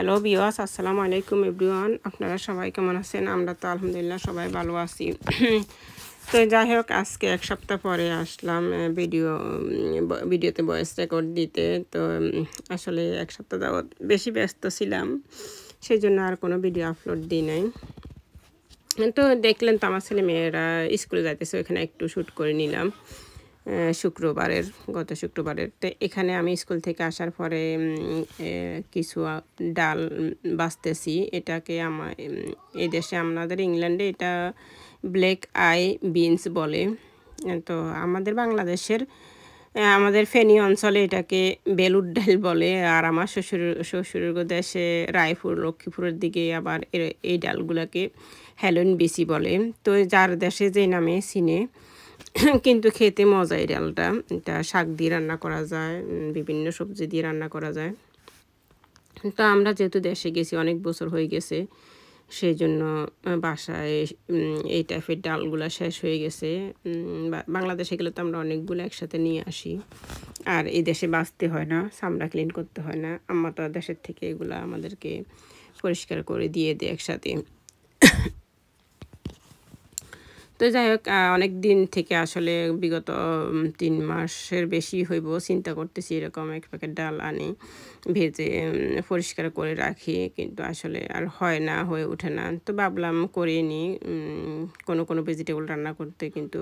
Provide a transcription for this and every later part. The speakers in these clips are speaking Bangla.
হ্যালো বিওয়াস আসসালামু আলাইকুম এভরিওয়ান আপনারা সবাই কেমন আছেন আমরা তো আলহামদুলিল্লাহ সবাই ভালো আছি তো যাই হোক আজকে এক সপ্তাহ পরে আসলাম ভিডিও ভিডিওতে ভয়েস রেকর্ড দিতে তো আসলে এক সপ্তাহ যাওয়া বেশি ব্যস্ত ছিলাম সেই জন্য আর কোনো ভিডিও আপলোড দিই নাই তো দেখলেন তো আমার ছেলে মেয়েরা স্কুলে যাইতেছে ওইখানে একটু শ্যুট করে নিলাম শুক্রবারের গত শুক্রবারের তো এখানে আমি স্কুল থেকে আসার পরে কিছু ডাল বাঁচতেছি এটাকে আমার এদেশে আমাদের ইংল্যান্ডে এটা ব্ল্যাক আই বিনস বলে তো আমাদের বাংলাদেশের আমাদের ফেনী অঞ্চলে এটাকে বেলুর ডাল বলে আর আমার শ্বশুর শ্বশুর দেশে রায়পুর লক্ষ্মীপুরের দিকে আবার এই ডালগুলোকে হ্যালোইন বেশি বলে তো যার দেশে যে নামে চিনে কিন্তু খেতে মজা এই ডালটা এটা শাক দিয়ে রান্না করা যায় বিভিন্ন সবজি দিয়ে রান্না করা যায় তো আমরা যেহেতু দেশে গেছি অনেক বছর হয়ে গেছে সেই জন্য বাসায় এই টাইপের ডালগুলো শেষ হয়ে গেছে বাংলাদেশে গেলে তো আমরা অনেকগুলো একসাথে নিয়ে আসি আর এই দেশে বাঁচতে হয় না চামড়া ক্লিন করতে হয় না আমরা তো দেশের থেকে এগুলো আমাদেরকে পরিষ্কার করে দিয়ে দেয় একসাথে তো যাই হোক অনেক দিন থেকে আসলে বিগত তিন মাসের বেশি হইব চিন্তা করতেছি এরকম এক প্যাকেট ডাল আনি ভেজে পরিষ্কার করে রাখি কিন্তু আসলে আর হয় না হয়ে ওঠে না তো ভাবলাম করে নিই কোনো কোনো ভেজিটেবল রান্না করতে কিন্তু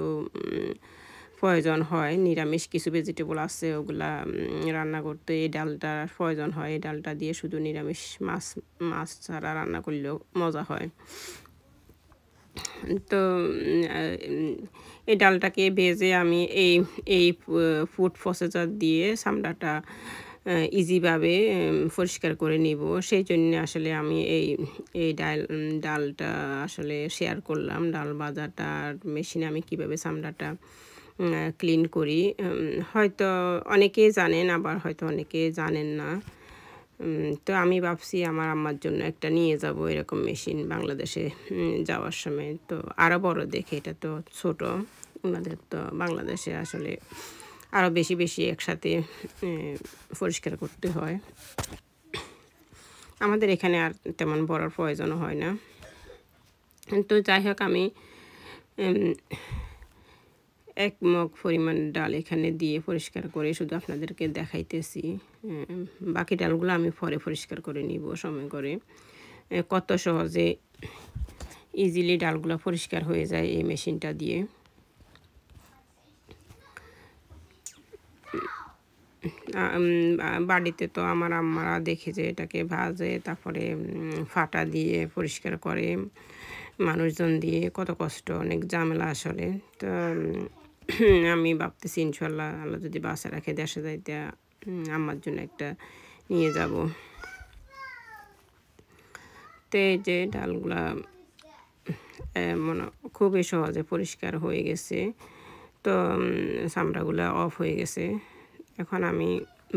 প্রয়োজন হয় নিরামিষ কিছু ভেজিটেবল আছে ওগুলা রান্না করতে এই ডালটা প্রয়োজন হয় এই ডালটা দিয়ে শুধু নিরামিষ মাছ মাছ ছাড়া রান্না করলেও মজা হয় তো এই ডালটাকে ভেজে আমি এই এই ফুড প্রসেসার দিয়ে সামলাটা ইজিভাবে পরিষ্কার করে নিব সেই জন্য আসলে আমি এই এই ডাল ডালটা আসলে শেয়ার করলাম ডাল বাজারটার মেশিনে আমি কিভাবে সামলাটা ক্লিন করি হয়তো অনেকেই জানেন আবার হয়তো অনেকে জানেন না তো আমি ভাবছি আমার আম্মার জন্য একটা নিয়ে যাব এরকম মেশিন বাংলাদেশে যাওয়ার সময় তো আরও বড় দেখে এটা তো ছোট ওনাদের তো বাংলাদেশে আসলে আরও বেশি বেশি একসাথে পরিষ্কার করতে হয় আমাদের এখানে আর তেমন বড় প্রয়োজনও হয় না তো যাই হোক আমি এক মগ পরিমাণ ডাল এখানে দিয়ে পরিষ্কার করে শুধু আপনাদেরকে দেখাইতেছি বাকি ডালগুলো আমি পরে পরিষ্কার করে নিব সময় করে কত সহজে ইজিলি ডালগুলো পরিষ্কার হয়ে যায় এই মেশিনটা দিয়ে বাড়িতে তো আমার আম্মারা দেখে যে এটাকে ভাজে তারপরে ফাটা দিয়ে পরিষ্কার করে মানুষজন দিয়ে কত কষ্ট অনেক ঝামেলা আসলে তো আমি ভাবতেছি ইনশাল্লাহ আল্লাহ যদি বাসা রাখে দেশে যাইতে আমার জন্য একটা নিয়ে যাব তে যে ডালগুলা মনে খুবই সহজে পরিষ্কার হয়ে গেছে তো চামড়াগুলো অফ হয়ে গেছে এখন আমি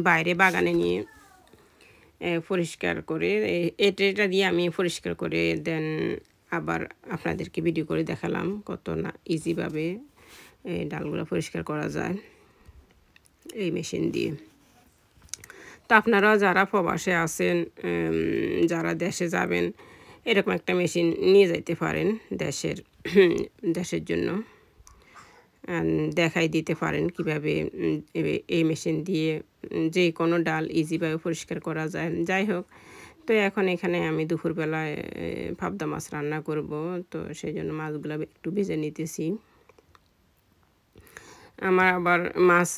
বাইরে বাগানে নিয়ে পরিষ্কার করে এটা এটা দিয়ে আমি পরিষ্কার করে দেন আবার আপনাদেরকে ভিডিও করে দেখালাম কত না ইজিভাবে ডালগুলো পরিষ্কার করা যায় এই মেশিন দিয়ে তো আপনারা যারা প্রবাসে আছেন যারা দেশে যাবেন এরকম একটা মেশিন নিয়ে যাইতে পারেন দেশের দেশের জন্য দেখাই দিতে পারেন কিভাবে এই মেশিন দিয়ে যে কোনো ডাল ইজিভাবে পরিষ্কার করা যায় যাই হোক তো এখন এখানে আমি দুপুরবেলায় ফাবদা মাছ রান্না করব তো সেই জন্য মাছগুলো একটু ভেজে নিতেছি আমার আবার মাছ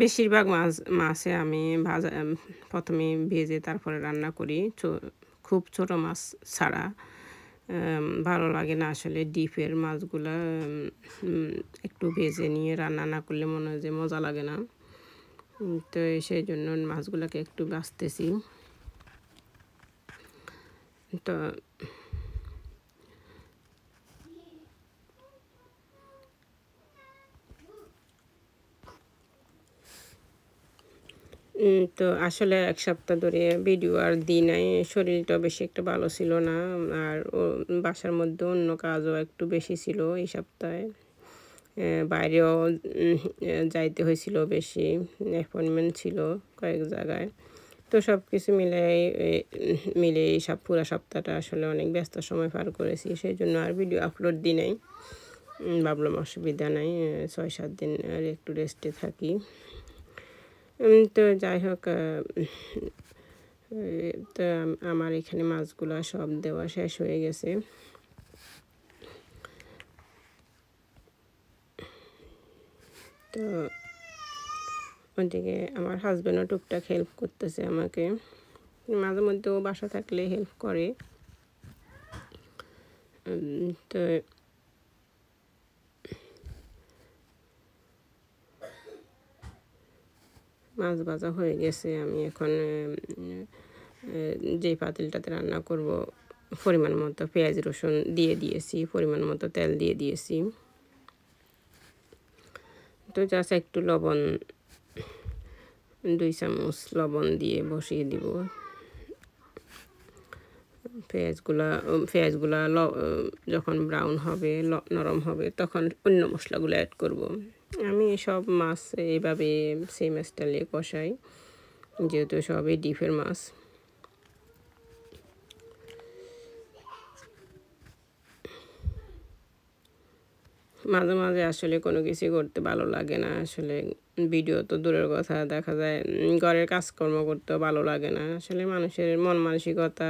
বেশিরভাগ মাছ মাছে আমি ভাজা প্রথমে ভেজে তারপরে রান্না করি খুব ছোট মাছ ছাড়া ভালো লাগে না আসলে ডিপের মাছগুলো একটু ভেজে নিয়ে রান্না না করলে মনে হয় যে মজা লাগে না তো সেই জন্য মাছগুলোকে একটু বাঁচতেছি তো তো আসলে এক সপ্তাহ ধরে ভিডিও আর দিই নাই শরীরটা বেশি একটা ভালো ছিল না আর বাসার মধ্যে অন্য কাজও একটু বেশি ছিল এই সপ্তাহে বাইরেও যাইতে হয়েছিল বেশি অ্যাপয়েন্টমেন্ট ছিল কয়েক জায়গায় তো সব কিছু মিলে মিলে এই সব পুরো সপ্তাহটা আসলে অনেক ব্যস্ত সময় পার করেছি সেই জন্য আর ভিডিও আপলোড দিই নাই ভাবলাম অসুবিধা নাই ছয় সাত দিন আর একটু রেস্টে থাকি তো যাই হোক তো আমার এখানে মাছগুলো সব দেওয়া শেষ হয়ে গেছে তো ওদিকে আমার হাজব্যান্ডও টুকটাক হেল্প করতেছে আমাকে মাঝে মধ্যে ও বাসা থাকলে হেল্প করে তো মাছ ভাজা হয়ে গেছে আমি এখন যেই পাতিলটাতে রান্না করব পরিমাণ মতো পেঁয়াজ রসুন দিয়ে দিয়েছি পরিমাণ মতো তেল দিয়ে দিয়েছি তো জাস্ট একটু লবণ দুই চামচ লবণ দিয়ে বসিয়ে দিব পেঁয়াজগুলা পেঁয়াজগুলা ল যখন ব্রাউন হবে নরম হবে তখন অন্য মশলাগুলো অ্যাড করব আমি সব মাছ এইভাবে সেই মাছটা নিয়ে কষাই যেহেতু সবই ডিপের মাছ মাঝে মাঝে আসলে কোনো কিছু করতে ভালো লাগে না আসলে ভিডিও তো দূরের কথা দেখা যায় ঘরের কাজকর্ম করতেও ভালো লাগে না আসলে মানুষের মন মানসিকতা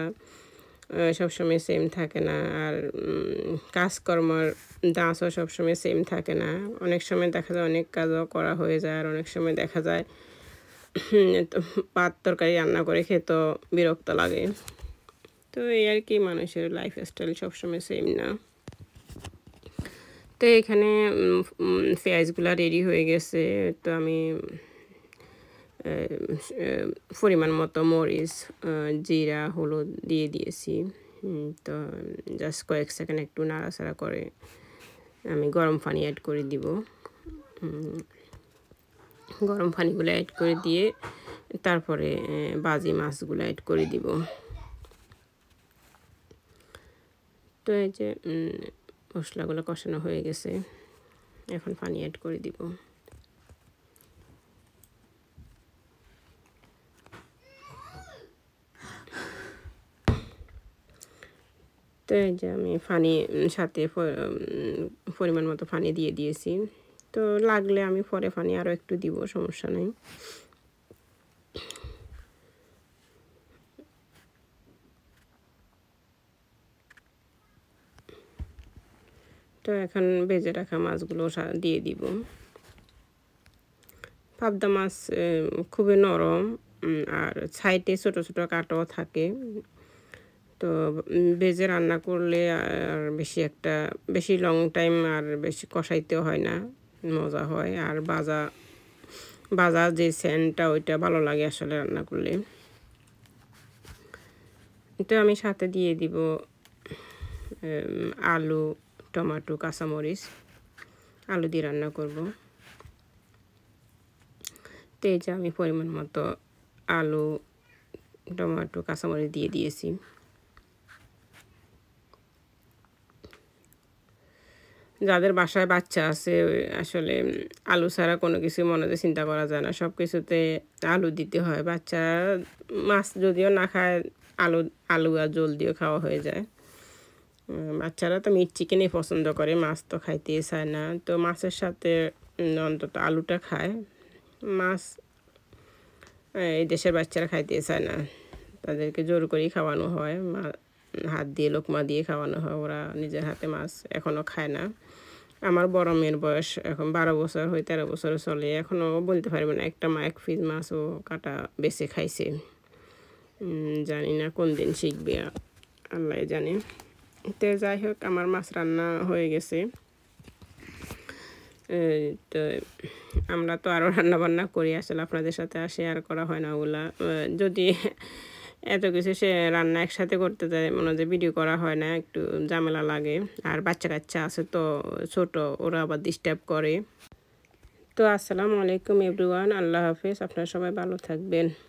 সবসময় সেম থাকে না আর কাজকর্মর সব সবসময় সেম থাকে না অনেক সময় দেখা যায় অনেক কাজও করা হয়ে যায় আর অনেক সময় দেখা যায় পাত তরকারি রান্না করে খেতেও বিরক্ত লাগে তো এই আর কি মানুষের লাইফ সব সবসময় সেম না তো এখানে ফেয়াজগুলা রেডি হয়ে গেছে তো আমি পরিমাণ মতো মরিচ জিরা হলুদ দিয়ে দিয়েছি তো জাস্ট কয়েক সেকেন্ড একটু নাড়াচাড়া করে আমি গরম পানি অ্যাড করে দিব গরম পানিগুলো অ্যাড করে দিয়ে তারপরে বাজি মাছগুলো অ্যাড করে দিব তো এই যে মশলাগুলো কষানো হয়ে গেছে এখন পানি অ্যাড করে দিব তো এই যে আমি ফানি সাথে পরিমাণ মতো ফানি দিয়ে দিয়েছি তো লাগলে আমি পরে ফানি আরও একটু দিব সমস্যা নেই তো এখন ভেজে রাখা মাছগুলো দিয়ে দিব পাবদা মাছ খুবই নরম আর সাইডে ছোট ছোট কাঁটাও থাকে তো ভেজে রান্না করলে আর বেশি একটা বেশি লং টাইম আর বেশি কষাইতেও হয় না মজা হয় আর বাজা বাজা যে স্যান্ডটা ওইটা ভালো লাগে আসলে রান্না করলে এটা আমি সাথে দিয়ে দিব আলু টমাটো কাঁচামরিচ আলু দিয়ে রান্না করব তো এই যে আমি পরিমাণ মতো আলু টমাটো কাঁচামরিচ দিয়ে দিয়েছি যাদের বাসায় বাচ্চা আছে আসলে আলু ছাড়া কোনো কিছু মনে যে চিন্তা করা যায় না সব কিছুতে আলু দিতে হয় বাচ্চা মাছ যদিও না খায় আলু আলু আর জল দিয়েও খাওয়া হয়ে যায় বাচ্চারা তো মিট চিকেনই পছন্দ করে মাছ তো খাইতেই চায় না তো মাছের সাথে অন্তত আলুটা খায় মাছ এই দেশের বাচ্চারা খাইতে চায় না তাদেরকে জোর করেই খাওয়ানো হয় হাত দিয়ে লোকমা দিয়ে খাওয়ানো হয় ওরা নিজের হাতে মাছ এখনও খায় না আমার বড় মেয়ের বয়স এখন বারো বছর হয়ে তেরো বছর চলে এখনও বলতে পারবে না একটা মা এক ফিজ মাছও কাটা বেছে খাইছে জানি না কোন দিন শিখবে আল্লাহ জানে তো যাই হোক আমার মাছ রান্না হয়ে গেছে তো আমরা তো আরও রান্নাবান্না করি আসলে আপনাদের সাথে আর শেয়ার করা হয় না ওগুলা যদি এত কিছু সে রান্না একসাথে করতে যায় মনে যে ভিডিও করা হয় না একটু ঝামেলা লাগে আর বাচ্চা কাচ্চা আছে তো ছোট ওরা আবার ডিস্টার্ব করে তো আসসালামু আলাইকুম এভরিওয়ান আল্লাহ হাফিজ আপনারা সবাই ভালো থাকবেন